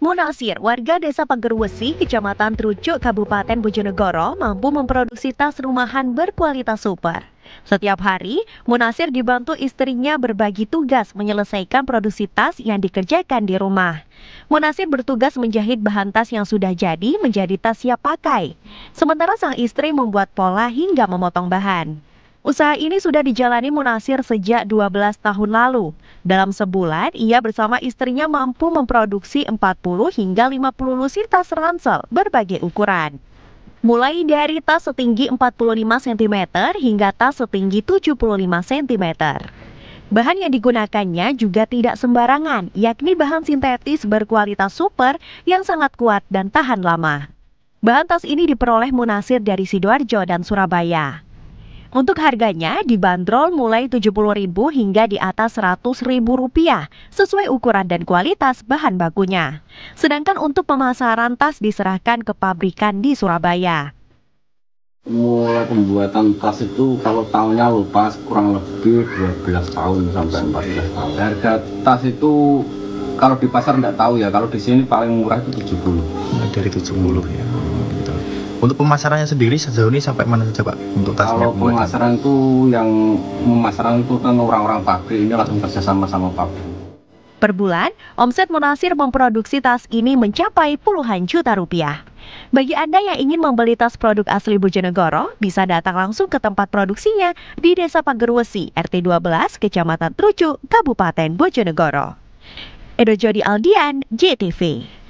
Munasir, warga desa Pagerwesi, kecamatan Trucuk, Kabupaten Bojonegoro, mampu memproduksi tas rumahan berkualitas super. Setiap hari, Munasir dibantu istrinya berbagi tugas menyelesaikan produksi tas yang dikerjakan di rumah. Munasir bertugas menjahit bahan tas yang sudah jadi menjadi tas siap pakai. Sementara sang istri membuat pola hingga memotong bahan. Usaha ini sudah dijalani Munasir sejak 12 tahun lalu. Dalam sebulan, ia bersama istrinya mampu memproduksi 40 hingga 50 lusin tas ransel berbagai ukuran. Mulai dari tas setinggi 45 cm hingga tas setinggi 75 cm. Bahan yang digunakannya juga tidak sembarangan, yakni bahan sintetis berkualitas super yang sangat kuat dan tahan lama. Bahan tas ini diperoleh Munasir dari Sidoarjo dan Surabaya. Untuk harganya dibanderol mulai Rp70.000 hingga di atas Rp100.000 sesuai ukuran dan kualitas bahan bakunya. Sedangkan untuk pemasaran tas diserahkan ke pabrikan di Surabaya. Mulai pembuatan tas itu kalau tahunnya lupa kurang lebih 12 tahun sampai 14 tahun. Harga tas itu kalau di pasar nggak tahu ya, kalau di sini paling murah itu 70. Dari 70 ya. Untuk pemasarannya sendiri sejauh ini sampai mana saja Pak untuk tasnya? Kalau pemasaran itu yang pemasaran itu kan orang-orang pabrik ini langsung kerjasama sama pabrik. Per bulan, omset Munasir memproduksi tas ini mencapai puluhan juta rupiah. Bagi Anda yang ingin membeli tas produk asli Bojonegoro, bisa datang langsung ke tempat produksinya di Desa Pagerwesi, RT 12, Kecamatan Trucu, Kabupaten Bojonegoro. Edo Jody Aldian, JTV.